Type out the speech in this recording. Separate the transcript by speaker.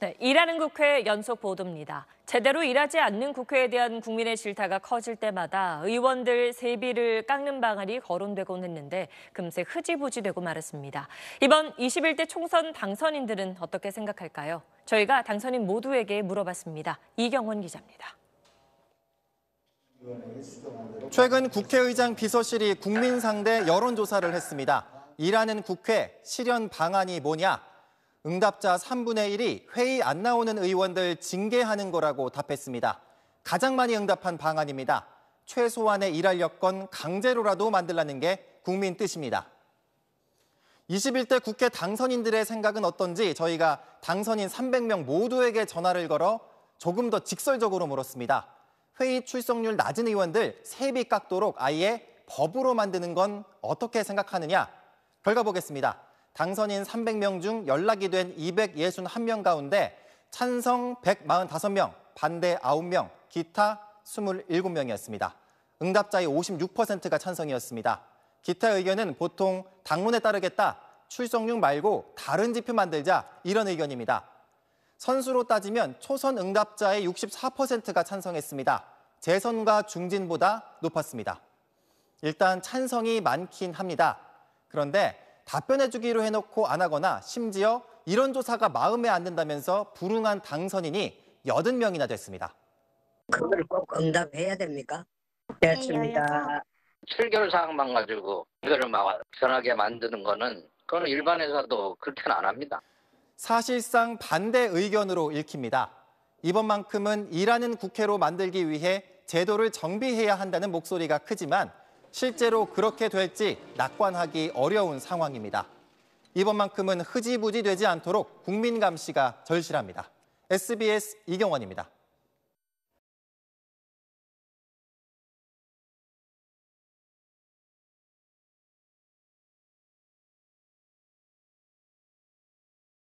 Speaker 1: 네, 일하는 국회 연속 보도입니다. 제대로 일하지 않는 국회에 대한 국민의 질타가 커질 때마다 의원들 세비를 깎는 방안이 거론되곤 했는데 금세 흐지부지되고 말았습니다. 이번 21대 총선 당선인들은 어떻게 생각할까요? 저희가 당선인 모두에게 물어봤습니다. 이경원 기자입니다.
Speaker 2: 최근 국회의장 비서실이 국민 상대 여론조사를 했습니다. 일하는 국회 실현 방안이 뭐냐? 응답자 3분의 1이 회의 안 나오는 의원들 징계하는 거라고 답했습니다. 가장 많이 응답한 방안입니다. 최소한의 일할 여건 강제로라도 만들라는 게 국민 뜻입니다. 21대 국회 당선인들의 생각은 어떤지 저희가 당선인 300명 모두에게 전화를 걸어 조금 더 직설적으로 물었습니다. 회의 출석률 낮은 의원들 세비 깎도록 아예 법으로 만드는 건 어떻게 생각하느냐? 결과 보겠습니다. 당선인 300명 중 연락이 된 261명 가운데 찬성 145명, 반대 9명, 기타 27명이었습니다. 응답자의 56%가 찬성이었습니다. 기타 의견은 보통 당론에 따르겠다, 출석률 말고 다른 지표 만들자 이런 의견입니다. 선수로 따지면 초선 응답자의 64%가 찬성했습니다. 재선과 중진보다 높았습니다. 일단 찬성이 많긴 합니다. 그런데 답변해주기로 해놓고 안 하거나 심지어 이런 조사가 마음에 안 든다면서 불응한 당선인이 80명이나 됐습니다. 그걸 꼭 응답해야 됩니까? 됐습니다. 네,
Speaker 3: 출결 사항만 가지고 이거를 막 변하게 만드는 거는 그건 일반 회사도 그렇게는 안 합니다.
Speaker 2: 사실상 반대 의견으로 읽힙니다. 이번만큼은 일하는 국회로 만들기 위해 제도를 정비해야 한다는 목소리가 크지만 실제로 그렇게 될지 낙관하기 어려운 상황입니다. 이번만큼은 흐지부지 되지 않도록 국민 감시가
Speaker 1: 절실합니다. SBS 이경원입니다.